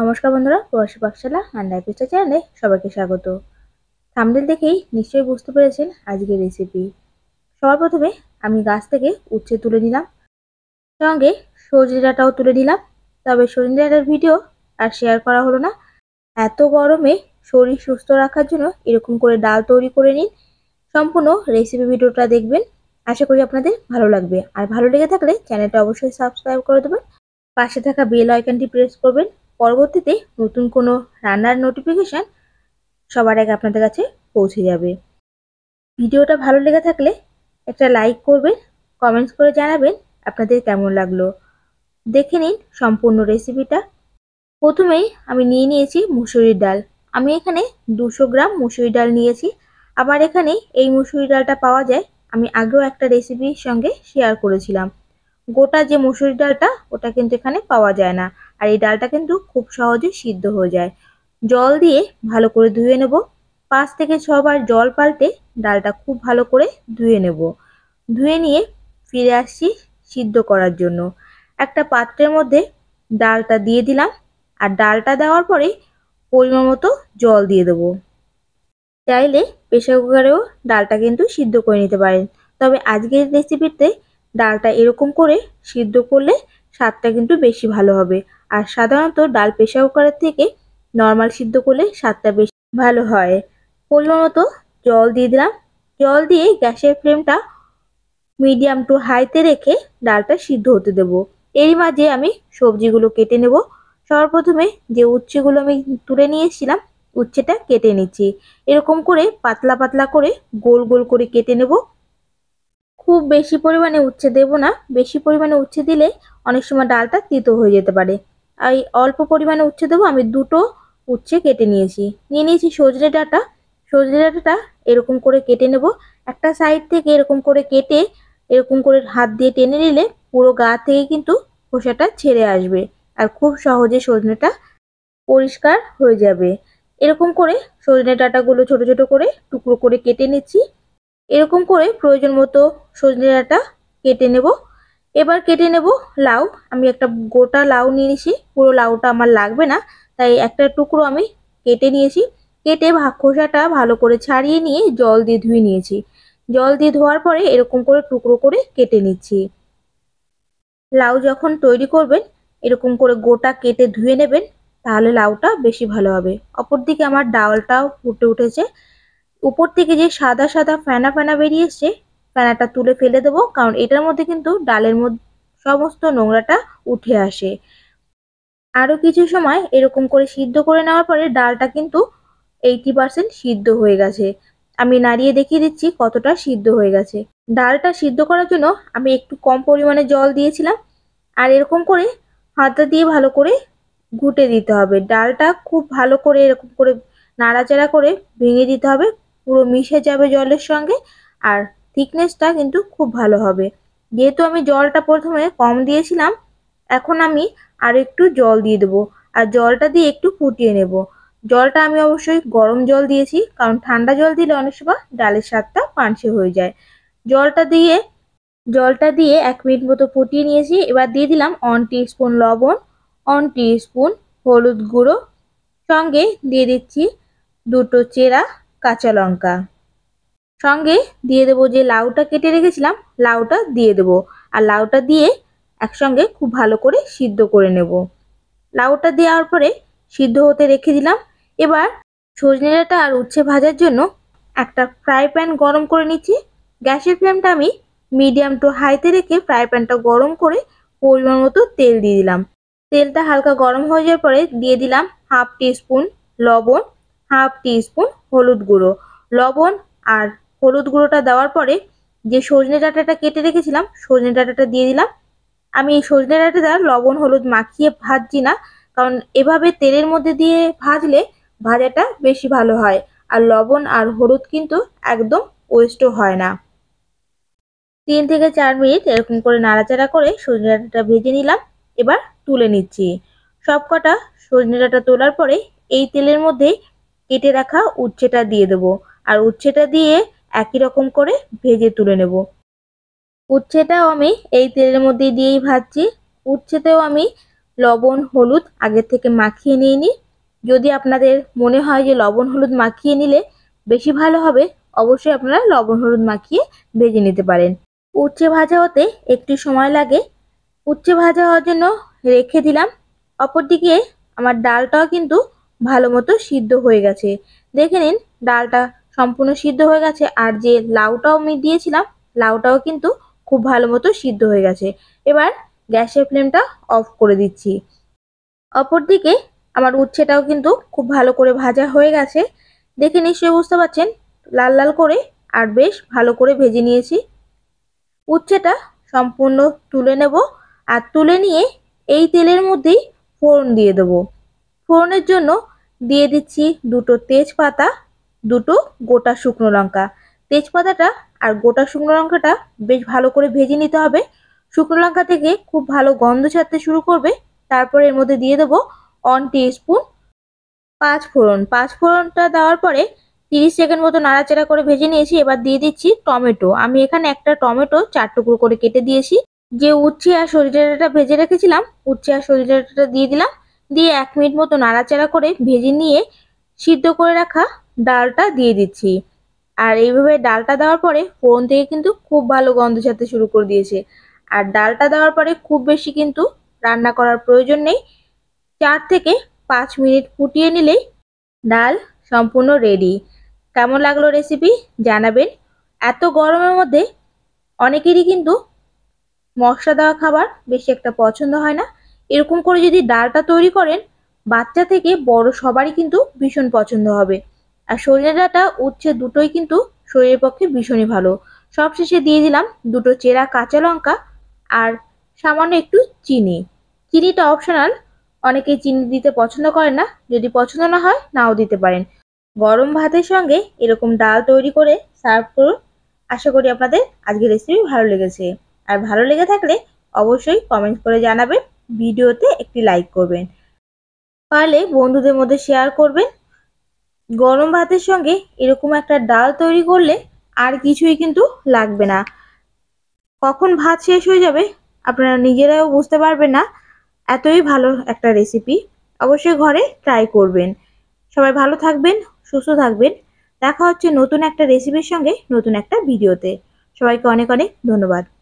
নমস্কার বন্ধুরা প্রবাসী পাকশালা অ্যান্ড লাইফ চ্যানেলে সবাইকে স্বাগত থামদেল দেখেই নিশ্চয়ই বুঝতে পেরেছেন আজকের রেসিপি সবার প্রথমে আমি গাছ থেকে উচ্ছে তুলে নিলাম সঙ্গে সজনে ডাঁটাও তুলে নিলাম তবে সজনে ডাঁটার ভিডিও আর শেয়ার করা হলো না এত গরমে শরীর সুস্থ রাখার জন্য এরকম করে ডাল তৈরি করে নিন সম্পূর্ণ রেসিপি ভিডিওটা দেখবেন আশা করি আপনাদের ভালো লাগবে আর ভালো লেগে থাকলে চ্যানেলটা অবশ্যই সাবস্ক্রাইব করে দেবেন পাশে থাকা বেল আইকনটি প্রেস করবেন পরবর্তীতে নতুন কোনো রান্নার নোটিফিকেশান সবার আগে আপনাদের কাছে পৌঁছে যাবে ভিডিওটা ভালো লেগে থাকলে একটা লাইক করবেন কমেন্টস করে জানাবেন আপনাদের কেমন লাগলো দেখে নিন সম্পূর্ণ রেসিপিটা প্রথমেই আমি নিয়ে নিয়েছি মুসুরির ডাল আমি এখানে দুশো গ্রাম মুসুরি ডাল নিয়েছি আবার এখানে এই মুসুরি ডালটা পাওয়া যায় আমি আগেও একটা রেসিপির সঙ্গে শেয়ার করেছিলাম গোটা যে মুসুরি ডালটা ওটা কিন্তু এখানে পাওয়া যায় না আর এই ডালটা কিন্তু খুব সহজে সিদ্ধ হয়ে যায় জল দিয়ে ভালো করে ধুয়ে নেব পাঁচ থেকে ছবার জল পাল্টে ডালটা খুব ভালো করে ধুয়ে নেব ধুয়ে নিয়ে ফিরে আসছি সিদ্ধ করার জন্য একটা পাত্রের মধ্যে ডালটা দিয়ে দিলাম আর ডালটা দেওয়ার পরে পরিমাণ মতো জল দিয়ে দেবো চাইলে প্রেশার কুকারেও ডালটা কিন্তু সিদ্ধ করে নিতে পারেন তবে আজকের রেসিপিতে ডালটা এরকম করে সিদ্ধ করলে স্বাদটা কিন্তু বেশি ভালো হবে আর সাধারণত ডাল প্রেশার কুকারের থেকে নর্মাল সিদ্ধ করলে স্বাদটা বেশি ভালো হয় পরিমাণ জল দিয়ে দিলাম জল দিয়ে গ্যাসের ফ্লেমটা মিডিয়াম টু হাইতে রেখে ডালটা সিদ্ধ হতে দেব এরই মাঝে আমি সবজিগুলো কেটে নেব সর্বপ্রথমে যে উচ্ছেগুলো আমি তুলে নিয়েছিলাম উচ্ছেটা কেটে নিচ্ছি এরকম করে পাতলা পাতলা করে গোল গোল করে কেটে নেব খুব বেশি পরিমাণে উচ্ছে দেব না বেশি পরিমাণে উচ্ছে দিলে অনেক সময় ডালটা তিতো হয়ে যেতে পারে এই অল্প পরিমাণে উচ্ছে দেবো আমি দুটো উচ্ছে কেটে নিয়েছি নিয়ে নিয়েছি সজনে ডাঁটা সজনে ডাঁটাটা এরকম করে কেটে নেব একটা সাইড থেকে এরকম করে কেটে এরকম করে হাত দিয়ে টেনে নিলে পুরো গা থেকে কিন্তু খোসাটা ছেড়ে আসবে আর খুব সহজে সজনেটা পরিষ্কার হয়ে যাবে এরকম করে সজনে ডাঁটাগুলো ছোট ছোট করে টুকরো করে কেটে নিচ্ছি এরকম করে প্রয়োজন মতো সজনে ডাঁটা কেটে নেব এবার কেটে নেব লাউ আমি একটা গোটা লাউ নিয়েছি পুরো লাউটা আমার লাগবে না তাই একটা টুকরো আমি কেটে নিয়েছি কেটে খোসাটা ভালো করে ছাড়িয়ে নিয়ে জল দিয়ে ধুয়ে নিয়েছি জল দিয়ে ধোয়ার পরে এরকম করে টুকরো করে কেটে নিচ্ছি লাউ যখন তৈরি করবেন এরকম করে গোটা কেটে ধুয়ে নেবেন তাহলে লাউটা বেশি ভালো হবে অপরদিকে আমার ডালটাও ফুটে উঠেছে উপর থেকে যে সাদা সাদা ফেনা ফেনা বেরিয়েছে ফেনাটা তুলে ফেলে দেবো কারণ এটার মধ্যে কিন্তু ডালের মধ্যে সমস্ত নোংরাটা উঠে আসে আরও কিছু সময় এরকম করে সিদ্ধ করে নেওয়ার পরে ডালটা কিন্তু এইটি পার্সেন্ট সিদ্ধ হয়ে গেছে আমি নাড়িয়ে দেখিয়ে দিচ্ছি কতটা সিদ্ধ হয়ে গেছে ডালটা সিদ্ধ করার জন্য আমি একটু কম পরিমাণে জল দিয়েছিলাম আর এরকম করে হাতা দিয়ে ভালো করে ঘুটে দিতে হবে ডালটা খুব ভালো করে এরকম করে নাড়াচাড়া করে ভেঙে দিতে হবে পুরো মিশে যাবে জলের সঙ্গে আর থিকনেসটা কিন্তু খুব ভালো হবে যেহেতু আমি জলটা প্রথমে কম দিয়েছিলাম এখন আমি আর একটু জল দিয়ে দেবো আর জলটা দিয়ে একটু ফুটিয়ে নেব জলটা আমি অবশ্যই গরম জল দিয়েছি কারণ ঠান্ডা জল দিলে অনেক সময় ডালের স্বাদটা পানসে হয়ে যায় জলটা দিয়ে জলটা দিয়ে এক মিনিট মতো ফুটিয়ে নিয়েছি এবার দিয়ে দিলাম অন স্পুন লবণ অন স্পুন হলুদ গুঁড়ো সঙ্গে দিয়ে দিচ্ছি দুটো চেরা কাঁচা লঙ্কা সঙ্গে দিয়ে দেবো যে লাউটা কেটে রেখেছিলাম লাউটা দিয়ে দেবো আর লাউটা দিয়ে একসঙ্গে খুব ভালো করে সিদ্ধ করে নেব লাউটা দেওয়ার পরে সিদ্ধ হতে রেখে দিলাম এবার সজনে ডাঁটা আর উচ্ছে ভাজার জন্য একটা ফ্রাই প্যান গরম করে নিচ্ছি গ্যাসের ফ্লেমটা আমি মিডিয়াম টু হাইতে রেখে ফ্রাই প্যানটা গরম করে পরিমাণ মতো তেল দিয়ে দিলাম তেলটা হালকা গরম হয়ে যাওয়ার পরে দিয়ে দিলাম হাফ টিস্পুন লবণ হাফ টিস্পুন হলুদ গুঁড়ো লবণ আর হলুদ গুঁড়োটা দেওয়ার পরে যে সজনে ডাঁটাটা কেটে রেখেছিলাম সজনে ডাঁটাটা দিয়ে দিলাম আমি এই সজনে ডাঁটাটা লবণ হলুদ মাখিয়ে ভাজছি না কারণ এভাবে তেলের মধ্যে দিয়ে ভাজলে ভাজাটা বেশি ভালো হয় আর লবণ আর হলুদ কিন্তু একদম ওয়েস্টও হয় না তিন থেকে চার মিনিট এরকম করে নাড়াচাড়া করে সজনে ডাঁটাটা ভেজে নিলাম এবার তুলে নিচ্ছি সব কটা সজনে ডাঁটা তোলার পরে এই তেলের মধ্যে কেটে রাখা উচ্ছেটা দিয়ে দেবো আর উচ্ছেটা দিয়ে একই রকম করে ভেজে তুলে নেব উচ্ছেটাও আমি এই তেলের মধ্যে দিয়েই ভাজছি উচ্ছেতেও আমি লবণ হলুদ আগে থেকে মাখিয়ে নিয়ে নিই যদি আপনাদের মনে হয় যে লবণ হলুদ মাখিয়ে নিলে বেশি ভালো হবে অবশ্যই আপনারা লবণ হলুদ মাখিয়ে ভেজে নিতে পারেন উচ্ছে ভাজা হতে একটু সময় লাগে উচ্ছে ভাজা হওয়ার জন্য রেখে দিলাম অপরদিকে আমার ডালটাও কিন্তু ভালো মতো সিদ্ধ হয়ে গেছে দেখে নিন ডালটা সম্পূর্ণ সিদ্ধ হয়ে গেছে আর যে লাউটাও আমি দিয়েছিলাম লাউটাও কিন্তু খুব ভালো মতো সিদ্ধ হয়ে গেছে এবার গ্যাসের ফ্লেমটা অফ করে দিচ্ছি অপরদিকে আমার উচ্ছেটাও কিন্তু খুব ভালো করে ভাজা হয়ে গেছে দেখে নিশ্চয়ই বুঝতে পারছেন লাল লাল করে আর বেশ ভালো করে ভেজে নিয়েছি উচ্ছেটা সম্পূর্ণ তুলে নেব আর তুলে নিয়ে এই তেলের মধ্যেই ফোড়ন দিয়ে দেব ফোড়নের জন্য দিয়ে দিচ্ছি দুটো তেজপাতা দুটো গোটা শুকনো লঙ্কা তেজপাতাটা আর গোটা শুকনো লঙ্কাটা বেশ ভালো করে ভেজে নিতে হবে শুকনো লঙ্কা থেকে খুব ভালো গন্ধ ছাড়তে শুরু করবে তারপর এর মধ্যে দিয়ে দেবো অন স্পুন পাঁচ ফোড়ন পাঁচ ফোড়নটা দেওয়ার পরে তিরিশ সেকেন্ড মতো নাড়াচাড়া করে ভেজে নিয়েছি এবার দিয়ে দিচ্ছি টমেটো আমি এখানে একটা টমেটো চার টুকরো করে কেটে দিয়েছি যে উচ্ছে আর ডাটাটা ভেজে রেখেছিলাম উচ্ছে আর ডাটাটা দিয়ে দিলাম দিয়ে এক মিনিট মতো নাড়াচাড়া করে ভেজে নিয়ে সিদ্ধ করে রাখা ডালটা দিয়ে দিচ্ছি আর এইভাবে ডালটা দেওয়ার পরে ফোড়ন থেকে কিন্তু খুব ভালো গন্ধ ছাড়তে শুরু করে দিয়েছে আর ডালটা দেওয়ার পরে খুব বেশি কিন্তু রান্না করার প্রয়োজন নেই চার থেকে পাঁচ মিনিট ফুটিয়ে নিলেই ডাল সম্পূর্ণ রেডি কেমন লাগলো রেসিপি জানাবেন এত গরমের মধ্যে অনেকেরই কিন্তু মশলা দেওয়া খাবার বেশি একটা পছন্দ হয় না এরকম করে যদি ডালটা তৈরি করেন বাচ্চা থেকে বড় সবারই কিন্তু ভীষণ পছন্দ হবে আর শরীরের ডাটা উচ্ছে দুটোই কিন্তু শরীরের পক্ষে ভীষণই ভালো সবশেষে দিয়ে দিলাম দুটো চেরা কাঁচা লঙ্কা আর সামান্য একটু চিনি চিনিটা অপশনাল অনেকে চিনি দিতে পছন্দ করেন না যদি পছন্দ না হয় নাও দিতে পারেন গরম ভাতের সঙ্গে এরকম ডাল তৈরি করে সার্ভ করুন আশা করি আপনাদের আজকের রেসিপি ভালো লেগেছে আর ভালো লেগে থাকলে অবশ্যই কমেন্ট করে জানাবেন ভিডিওতে একটি লাইক করবেন পারলে বন্ধুদের মধ্যে শেয়ার করবেন গরম ভাতের সঙ্গে এরকম একটা ডাল তৈরি করলে আর কিছুই কিন্তু লাগবে না কখন ভাত শেষ হয়ে যাবে আপনারা নিজেরাও বুঝতে পারবেন না এতই ভালো একটা রেসিপি অবশ্যই ঘরে ট্রাই করবেন সবাই ভালো থাকবেন সুস্থ থাকবেন দেখা হচ্ছে নতুন একটা রেসিপির সঙ্গে নতুন একটা ভিডিওতে সবাইকে অনেক অনেক ধন্যবাদ